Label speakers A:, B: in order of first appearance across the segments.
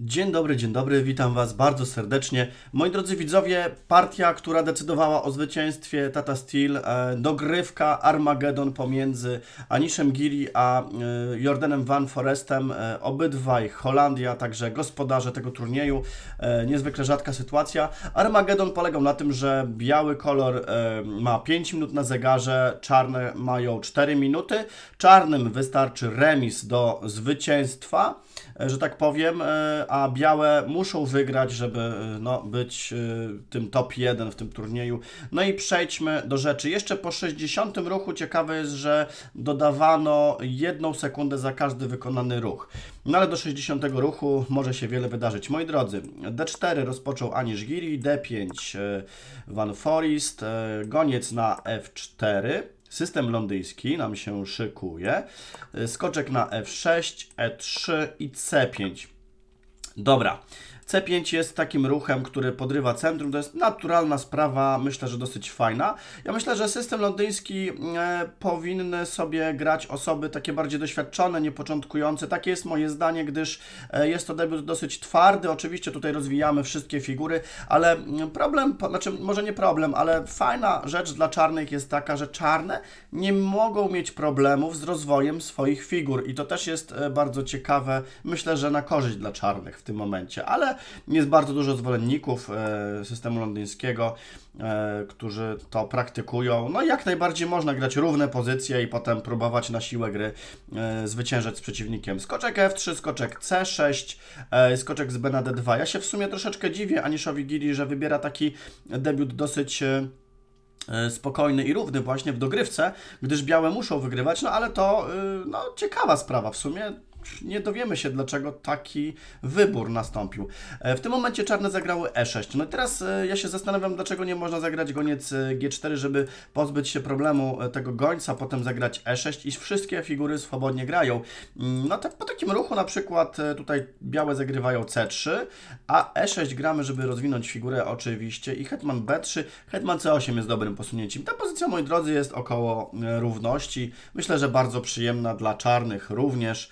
A: Dzień dobry, dzień dobry, witam Was bardzo serdecznie. Moi drodzy widzowie, partia, która decydowała o zwycięstwie Tata Steel, e, dogrywka Armageddon pomiędzy Aniszem Giri a e, Jordanem Van Forestem, e, obydwaj Holandia, także gospodarze tego turnieju, e, niezwykle rzadka sytuacja. Armageddon polegał na tym, że biały kolor e, ma 5 minut na zegarze, czarne mają 4 minuty, czarnym wystarczy remis do zwycięstwa, e, że tak powiem, e, a białe muszą wygrać, żeby y, no, być y, tym top 1 w tym turnieju. No i przejdźmy do rzeczy. Jeszcze po 60 ruchu ciekawe jest, że dodawano jedną sekundę za każdy wykonany ruch. No ale do 60 ruchu może się wiele wydarzyć. Moi drodzy, D4 rozpoczął Anish Giri, D5 y, Van Forest, goniec na F4, system londyński nam się szykuje, skoczek na F6, E3 i C5. Dobra. C5 jest takim ruchem, który podrywa centrum. To jest naturalna sprawa, myślę, że dosyć fajna. Ja myślę, że system londyński e, powinny sobie grać osoby takie bardziej doświadczone, niepoczątkujące. Takie jest moje zdanie, gdyż e, jest to debiut dosyć twardy. Oczywiście tutaj rozwijamy wszystkie figury, ale mm, problem, znaczy może nie problem, ale fajna rzecz dla czarnych jest taka, że czarne nie mogą mieć problemów z rozwojem swoich figur i to też jest e, bardzo ciekawe. Myślę, że na korzyść dla czarnych tym momencie, ale jest bardzo dużo zwolenników e, systemu londyńskiego, e, którzy to praktykują. No i jak najbardziej można grać równe pozycje i potem próbować na siłę gry e, zwyciężać z przeciwnikiem. Skoczek F3, skoczek C6, skoczek z B na D2. Ja się w sumie troszeczkę dziwię Aniszowi Gili, że wybiera taki debiut dosyć spokojny i równy właśnie w dogrywce, gdyż białe muszą wygrywać, no ale to no, ciekawa sprawa w sumie nie dowiemy się, dlaczego taki wybór nastąpił. E, w tym momencie czarne zagrały E6. No i teraz e, ja się zastanawiam, dlaczego nie można zagrać goniec e, G4, żeby pozbyć się problemu tego gońca, potem zagrać E6 i wszystkie figury swobodnie grają. Mm, no tak po takim ruchu na przykład tutaj białe zagrywają C3, a E6 gramy, żeby rozwinąć figurę oczywiście i hetman B3, hetman C8 jest dobrym posunięciem. Ta pozycja, moi drodzy, jest około równości. Myślę, że bardzo przyjemna dla czarnych również.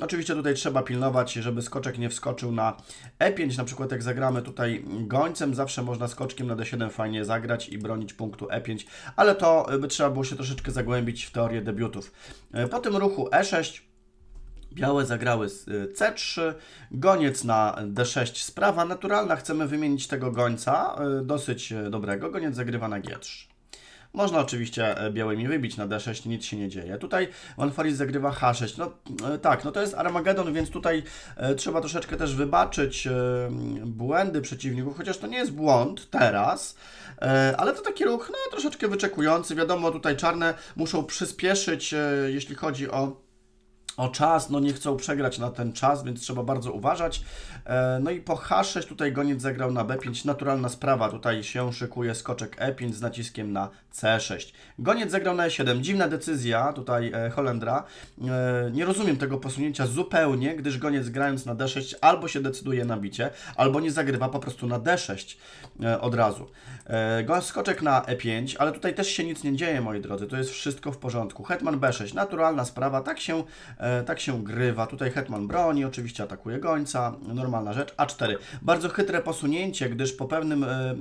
A: Oczywiście tutaj trzeba pilnować, żeby skoczek nie wskoczył na E5, na przykład jak zagramy tutaj gońcem, zawsze można skoczkiem na D7 fajnie zagrać i bronić punktu E5, ale to by trzeba było się troszeczkę zagłębić w teorię debiutów. E, po tym ruchu E6 Białe zagrały e, C3, goniec na D6, sprawa naturalna, chcemy wymienić tego gońca, e, dosyć dobrego, goniec zagrywa na G3. Można oczywiście e, białymi wybić na d6, nic się nie dzieje. Tutaj Wanfaris zagrywa h6. No e, tak, no to jest Armagedon, więc tutaj e, trzeba troszeczkę też wybaczyć błędy przeciwników, chociaż to nie jest błąd teraz, ale to taki ruch, no troszeczkę wyczekujący. Wiadomo, tutaj czarne muszą przyspieszyć, jeśli chodzi o o czas, no nie chcą przegrać na ten czas, więc trzeba bardzo uważać. No i po H6 tutaj goniec zagrał na B5, naturalna sprawa, tutaj się szykuje skoczek E5 z naciskiem na C6. Goniec zagrał na E7. Dziwna decyzja tutaj e, Holendra. E, nie rozumiem tego posunięcia zupełnie, gdyż goniec grając na D6 albo się decyduje na bicie, albo nie zagrywa po prostu na D6 e, od razu. E, skoczek na E5, ale tutaj też się nic nie dzieje, moi drodzy. To jest wszystko w porządku. Hetman B6, naturalna sprawa, tak się, e, tak się grywa. Tutaj hetman broni, oczywiście atakuje gońca, normalna rzecz. A4. Bardzo chytre posunięcie, gdyż po pewnym, e, e,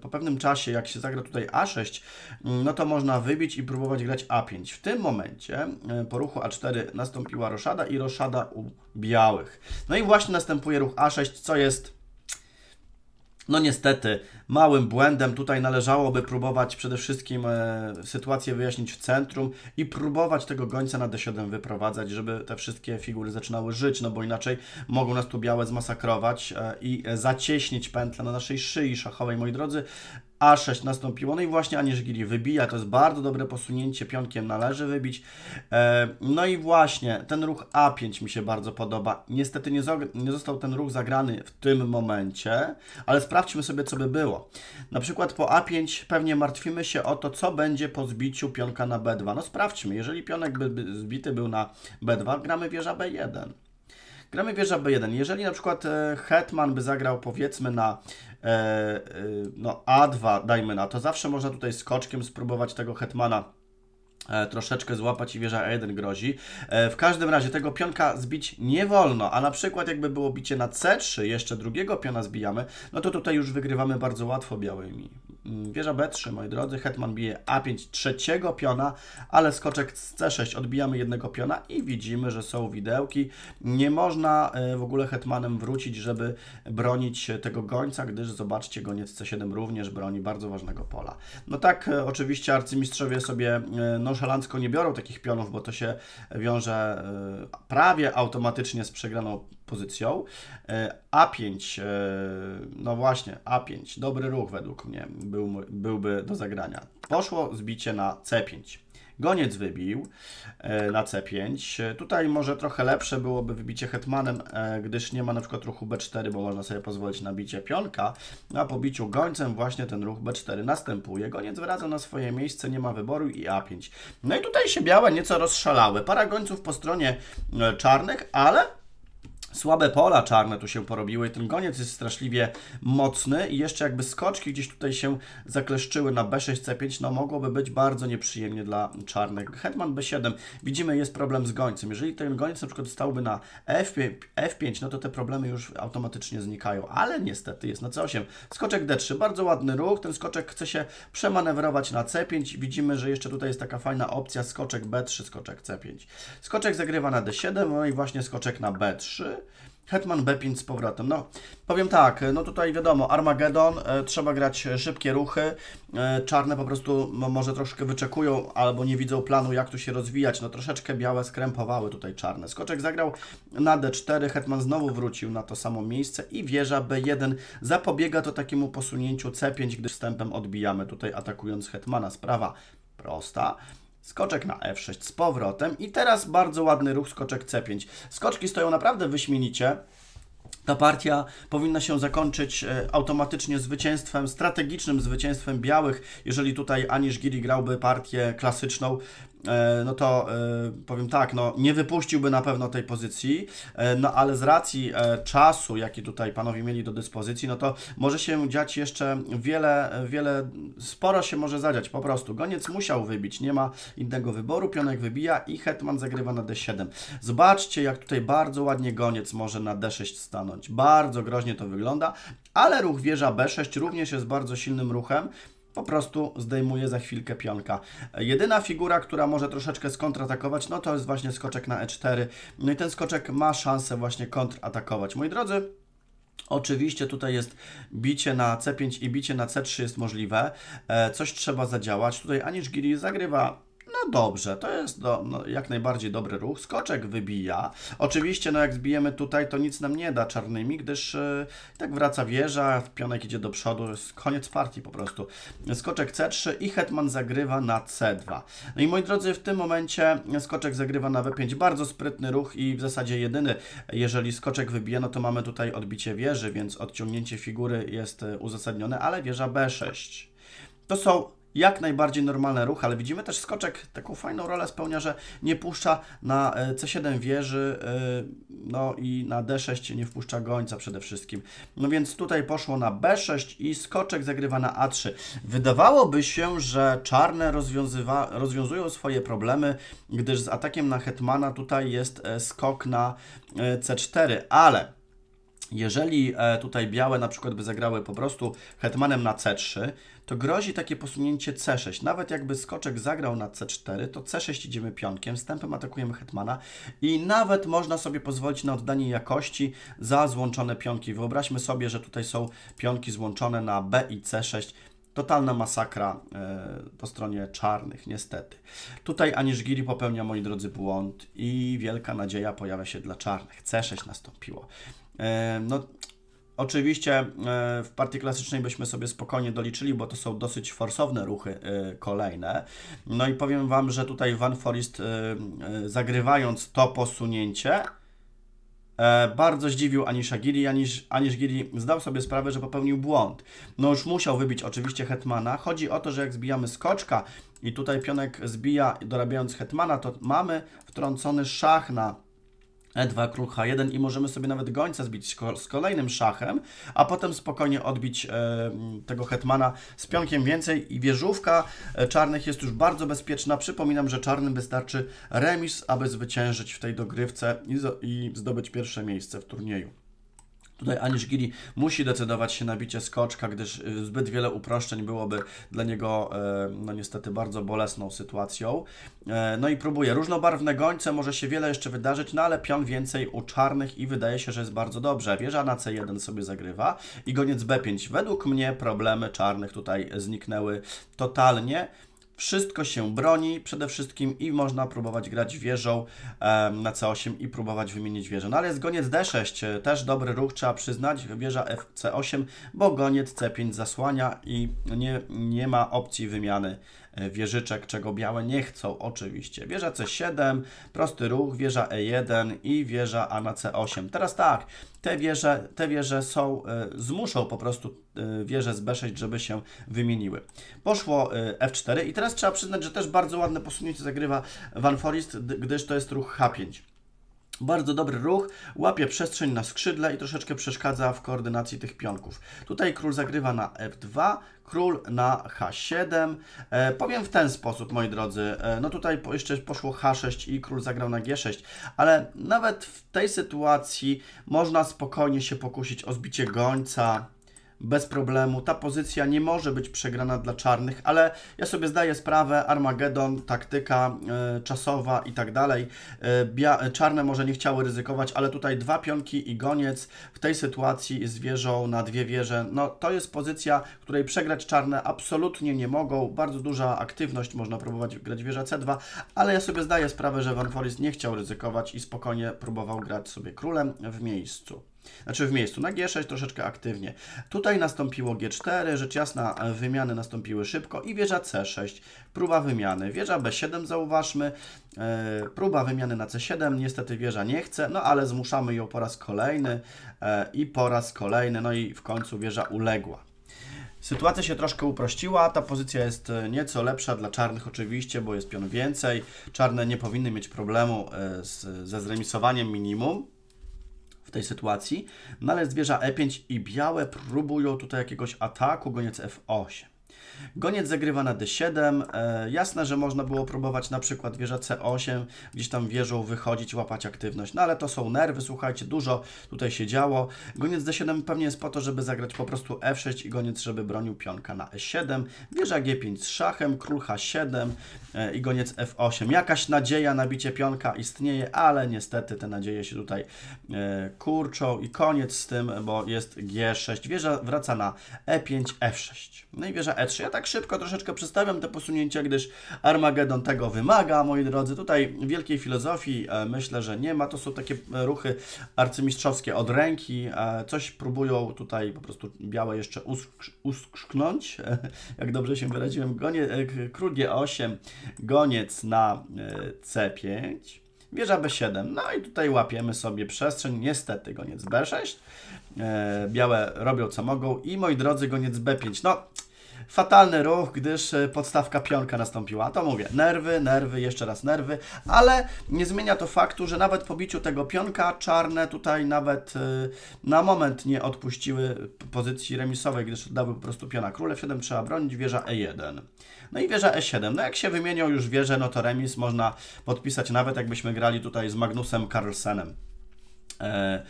A: po pewnym czasie, jak się zagra tutaj A6, Mm, no to można wybić i próbować grać A5. W tym momencie e, po ruchu A4 nastąpiła roszada i roszada u białych. No i właśnie następuje ruch A6, co jest no niestety małym błędem. Tutaj należałoby próbować przede wszystkim e, sytuację wyjaśnić w centrum i próbować tego gońca na D7 wyprowadzać, żeby te wszystkie figury zaczynały żyć, no bo inaczej mogą nas tu białe zmasakrować e, i zacieśnić pętlę na naszej szyi szachowej, moi drodzy. A6 nastąpiło, no i właśnie Aniżgiri wybija, to jest bardzo dobre posunięcie, pionkiem należy wybić. E, no i właśnie ten ruch A5 mi się bardzo podoba. Niestety nie, nie został ten ruch zagrany w tym momencie, ale sprawdźmy sobie, co by było. Na przykład po A5 pewnie martwimy się o to, co będzie po zbiciu pionka na B2. No sprawdźmy, jeżeli pionek by, by zbity był na B2, gramy wieża B1. Gramy wieża B1. Jeżeli na przykład e, hetman by zagrał powiedzmy na e, e, no, A2, dajmy na to, zawsze można tutaj skoczkiem spróbować tego hetmana E, troszeczkę złapać i wieża E1 grozi. E, w każdym razie tego pionka zbić nie wolno, a na przykład jakby było bicie na C3, jeszcze drugiego piona zbijamy, no to tutaj już wygrywamy bardzo łatwo białymi. Mm, wieża B3, moi drodzy, hetman bije A5 trzeciego piona, ale skoczek z C6 odbijamy jednego piona i widzimy, że są widełki. Nie można e, w ogóle hetmanem wrócić, żeby bronić tego gońca, gdyż zobaczcie, goniec C7 również broni bardzo ważnego pola. No tak, e, oczywiście arcymistrzowie sobie e, nonszalancko nie biorą takich pionów, bo to się wiąże prawie automatycznie z przegraną pozycją. E, A5, e, no właśnie, A5, dobry ruch według mnie był, byłby do zagrania. Poszło zbicie na C5. Goniec wybił e, na C5. Tutaj może trochę lepsze byłoby wybicie hetmanem, gdyż nie ma na przykład ruchu B4, bo można sobie pozwolić na bicie pionka. No a po biciu gońcem właśnie ten ruch B4 następuje. Goniec wraca na swoje miejsce, nie ma wyboru i A5. No i tutaj się białe nieco rozszalały. Para gońców po stronie czarnych, ale Słabe pola czarne tu się porobiły, ten goniec jest straszliwie mocny i jeszcze jakby skoczki gdzieś tutaj się zakleszczyły na B6C5, no mogłoby być bardzo nieprzyjemnie dla czarnych. Hetman B7, widzimy jest problem z gońcem. Jeżeli ten goniec na przykład stałby na F5, F5 no to te problemy już automatycznie znikają, ale niestety jest na C8. Skoczek D3, bardzo ładny ruch, ten skoczek chce się przemanewrować na C5, widzimy, że jeszcze tutaj jest taka fajna opcja skoczek B3, skoczek C5. Skoczek zagrywa na D7, no i właśnie skoczek na B3, Hetman B5 z powrotem. No, powiem tak, no tutaj wiadomo, Armagedon, e, trzeba grać szybkie ruchy, e, czarne po prostu może troszkę wyczekują albo nie widzą planu, jak tu się rozwijać, no troszeczkę białe skrępowały tutaj czarne. Skoczek zagrał na D4, Hetman znowu wrócił na to samo miejsce i wieża B1 zapobiega to takiemu posunięciu C5, gdy wstępem odbijamy tutaj atakując Hetmana. Sprawa prosta. Skoczek na F6 z powrotem i teraz bardzo ładny ruch skoczek C5. Skoczki stoją naprawdę wyśmienicie. Ta partia powinna się zakończyć e, automatycznie zwycięstwem, strategicznym zwycięstwem białych, jeżeli tutaj Anisz Giri grałby partię klasyczną, E, no to e, powiem tak, no nie wypuściłby na pewno tej pozycji, e, no ale z racji czasu, jaki tutaj panowie mieli do dyspozycji, no to może się dziać jeszcze wiele, wiele, sporo się może zadziać po prostu. Goniec musiał wybić, nie ma innego wyboru, pionek wybija i hetman zagrywa na d7. Zobaczcie, jak tutaj bardzo ładnie goniec może na d6 stanąć. Bardzo groźnie to wygląda, ale ruch wieża b6 również jest bardzo silnym ruchem, po prostu zdejmuje za chwilkę pionka. Jedyna figura, która może troszeczkę skontratakować, no to jest właśnie skoczek na e4. No i ten skoczek ma szansę właśnie kontratakować. Moi drodzy, Oczywiście tutaj jest bicie na C5 i bicie na C3 jest możliwe. E, coś trzeba zadziałać. Tutaj Anish Giri zagrywa dobrze, to jest do, no, jak najbardziej dobry ruch. Skoczek wybija. Oczywiście, no jak zbijemy tutaj, to nic nam nie da czarnymi, gdyż yy, tak wraca wieża, pionek idzie do przodu, jest koniec partii po prostu. Skoczek C3 i hetman zagrywa na C2. No i moi drodzy, w tym momencie skoczek zagrywa na W5. Bardzo sprytny ruch i w zasadzie jedyny. Jeżeli skoczek wybije, no to mamy tutaj odbicie wieży, więc odciągnięcie figury jest y, uzasadnione, ale wieża B6. To są jak najbardziej normalny ruch, ale widzimy też skoczek, taką fajną rolę spełnia, że nie puszcza na e, C7 wieży, e, no i na D6 nie wpuszcza gońca przede wszystkim. No więc tutaj poszło na B6 i skoczek zagrywa na A3. Wydawałoby się, że czarne rozwiązują swoje problemy, gdyż z atakiem na hetmana tutaj jest e, skok na C4, ale jeżeli e, tutaj białe na przykład by zagrały po prostu hetmanem na c3, to grozi takie posunięcie c6. Nawet jakby skoczek zagrał na c4, to c6 idziemy pionkiem, stępem atakujemy hetmana i nawet można sobie pozwolić na oddanie jakości za złączone pionki. Wyobraźmy sobie, że tutaj są pionki złączone na b i c6. Totalna masakra y, po stronie czarnych, niestety. Tutaj Aniżgiri popełnia, moi drodzy, błąd i wielka nadzieja pojawia się dla czarnych. C6 nastąpiło. E, no, oczywiście e, w partii klasycznej byśmy sobie spokojnie doliczyli, bo to są dosyć forsowne ruchy e, kolejne. No i powiem Wam, że tutaj Van Forest zagrywając to posunięcie bardzo zdziwił Anisza Giri. Anisz, Anisz Giri zdał sobie sprawę, że popełnił błąd. No już musiał wybić oczywiście Hetmana. Chodzi o to, że jak zbijamy skoczka i tutaj pionek zbija, dorabiając Hetmana, to mamy wtrącony szach na E2, król H1 i możemy sobie nawet gońca zbić z kolejnym szachem, a potem spokojnie odbić e, tego hetmana z pionkiem więcej i wieżówka e, czarnych jest już bardzo bezpieczna. Przypominam, że czarnym wystarczy remis, aby zwyciężyć w tej dogrywce i, i zdobyć pierwsze miejsce w turnieju. Tutaj Anisz Gili musi decydować się na bicie skoczka, gdyż y, zbyt wiele uproszczeń byłoby dla niego e, no niestety bardzo bolesną sytuacją. E, no i próbuje. Różnobarwne gońce, może się wiele jeszcze wydarzyć, no ale pion więcej u czarnych i wydaje się, że jest bardzo dobrze. Wieża na C1 sobie zagrywa i goniec B5. Według mnie problemy czarnych tutaj zniknęły totalnie. Wszystko się broni przede wszystkim i można próbować grać wieżą na C8 i próbować wymienić wieżę. No ale jest goniec D6, e, też dobry ruch, trzeba przyznać, wieża FC8, bo goniec C5 zasłania i nie, nie ma opcji wymiany e, wieżyczek, czego białe nie chcą oczywiście. Wieża C7, prosty ruch, wieża E1 i wieża A na C8. Teraz tak, te wieże, te wieże są, e, zmuszą po prostu e, wieże z B6, żeby się wymieniły. Poszło e, F4 i teraz trzeba przyznać, że też bardzo ładne posunięcie zagrywa Van Forest, gdyż to jest ruch H5. Bardzo dobry ruch, łapie przestrzeń na skrzydle i troszeczkę przeszkadza w koordynacji tych pionków. Tutaj król zagrywa na f2, król na h7. E, powiem w ten sposób, moi drodzy, e, no tutaj po, jeszcze poszło h6 i król zagrał na g6, ale nawet w tej sytuacji można spokojnie się pokusić o zbicie gońca, bez problemu. Ta pozycja nie może być przegrana dla czarnych, ale ja sobie zdaję sprawę, Armagedon, taktyka e, czasowa i tak dalej. E, e, czarne może nie chciały ryzykować, ale tutaj dwa pionki i goniec w tej sytuacji z wieżą na dwie wieże. No to jest pozycja, której przegrać czarne absolutnie nie mogą. Bardzo duża aktywność, można próbować grać wieża C2, ale ja sobie zdaję sprawę, że Van Foris nie chciał ryzykować i spokojnie próbował grać sobie królem w miejscu. Znaczy w miejscu. Na G6 troszeczkę aktywnie. Tutaj nastąpiło G4, rzecz jasna e, wymiany nastąpiły szybko i wieża C6. Próba wymiany. Wieża B7 zauważmy. E, próba wymiany na C7. Niestety wieża nie chce, no ale zmuszamy ją po raz kolejny e, i po raz kolejny. No i w końcu wieża uległa. Sytuacja się troszkę uprościła, ta pozycja jest e, nieco lepsza dla czarnych oczywiście, bo jest pion więcej. Czarne nie powinny mieć problemu e, z, ze zremisowaniem minimum w tej sytuacji. No ale zwierza E5 i białe próbują tutaj jakiegoś ataku goniec F8. Goniec zagrywa na D7. E, jasne, że można było próbować na przykład wieża C8, gdzieś tam wieżą wychodzić, łapać aktywność, no ale to są nerwy, słuchajcie, dużo tutaj się działo. Goniec D7 pewnie jest po to, żeby zagrać po prostu F6 i goniec, żeby bronił pionka na E7. Wieża G5 z szachem, król H7 e, i goniec F8. Jakaś nadzieja na bicie pionka istnieje, ale niestety te nadzieje się tutaj e, kurczą i koniec z tym, bo jest G6. Wieża wraca na E5, F6. No i wieża E3. Ja tak szybko troszeczkę przedstawiam te posunięcia, gdyż Armagedon tego wymaga, moi drodzy. Tutaj wielkiej filozofii e, myślę, że nie ma. To są takie e, ruchy arcymistrzowskie od ręki. E, coś próbują tutaj po prostu białe jeszcze uskrz uskrzknąć, jak dobrze się wyraziłem. Gonie, król G8, goniec na C5 wieża B7. No i tutaj łapiemy sobie przestrzeń. Niestety goniec B6. Białe robią co mogą i moi drodzy goniec B5. No Fatalny ruch, gdyż e, podstawka pionka nastąpiła. To mówię, nerwy, nerwy, jeszcze raz nerwy, ale nie zmienia to faktu, że nawet po biciu tego pionka czarne tutaj nawet e, na moment nie odpuściły pozycji remisowej, gdyż oddały po prostu piona królew 7 trzeba bronić, wieża E1. No i wieża E7. No jak się wymienią już wieże, no to remis można podpisać nawet jakbyśmy grali tutaj z Magnusem Carlsenem. E,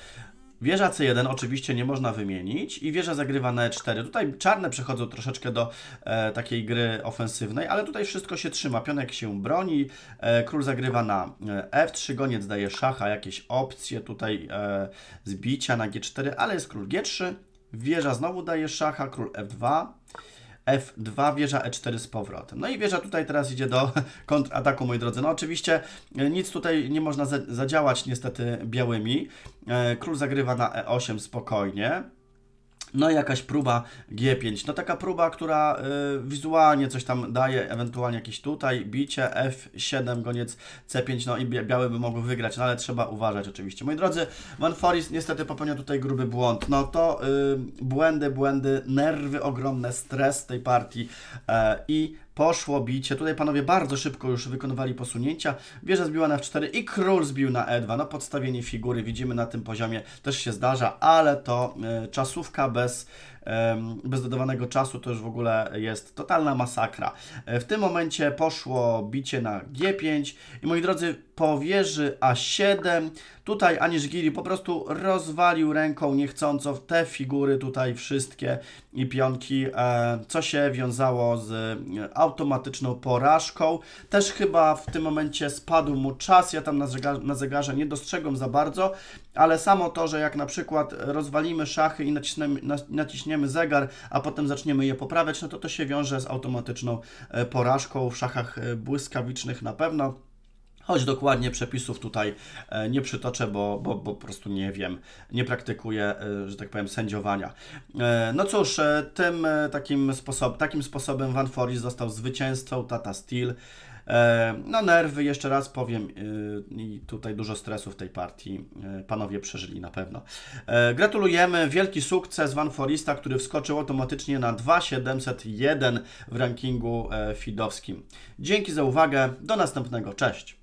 A: Wieża C1 oczywiście nie można wymienić i wieża zagrywa na E4. Tutaj czarne przechodzą troszeczkę do e, takiej gry ofensywnej, ale tutaj wszystko się trzyma. Pionek się broni, e, król zagrywa na e, F3, goniec daje szacha, jakieś opcje tutaj e, zbicia na G4, ale jest król G3, wieża znowu daje szacha, król F2, F2, wieża E4 z powrotem. No i wieża tutaj teraz idzie do kontrataku, moi drodzy. No oczywiście e, nic tutaj nie można zadziałać niestety białymi. E, król zagrywa na E8 spokojnie. No i jakaś próba G5. No taka próba, która y, wizualnie coś tam daje, ewentualnie jakieś tutaj bicie, F7, goniec C5, no i biały by mogły wygrać, no ale trzeba uważać oczywiście. Moi drodzy, foris niestety popełnia tutaj gruby błąd. No to y, błędy, błędy, nerwy ogromne, stres tej partii y, i Poszło bicie. Tutaj panowie bardzo szybko już wykonywali posunięcia. Wieża zbiła na F4 i król zbił na E2. No podstawienie figury widzimy na tym poziomie też się zdarza, ale to y, czasówka bez bez dodawanego czasu to już w ogóle jest totalna masakra. E, w tym momencie poszło bicie na G5 i moi drodzy, wieży A7. Tutaj Anisz Giri po prostu rozwalił ręką niechcąco te figury tutaj wszystkie i pionki, e, co się wiązało z e, automatyczną porażką. Też chyba w tym momencie spadł mu czas, ja tam na zegarze, na zegarze nie dostrzegłem za bardzo, ale samo to, że jak na przykład rozwalimy szachy i naciśniemy, naciśniemy zegar, a potem zaczniemy je poprawiać, no to to się wiąże z automatyczną e, porażką w szachach e, błyskawicznych na pewno. Choć dokładnie przepisów tutaj e, nie przytoczę, bo, bo, bo, po prostu nie wiem, nie praktykuję, że tak powiem, sędziowania. No cóż, tym takim, sposob, takim sposobem Van Foris został zwycięzcą Tata Steel. E, no nerwy, jeszcze raz powiem, y, i tutaj dużo stresu w tej partii y, panowie przeżyli na pewno. E, gratulujemy, wielki sukces Wanforista, który wskoczył automatycznie na 2701 w rankingu e, fidowskim. Dzięki za uwagę, do następnego, cześć!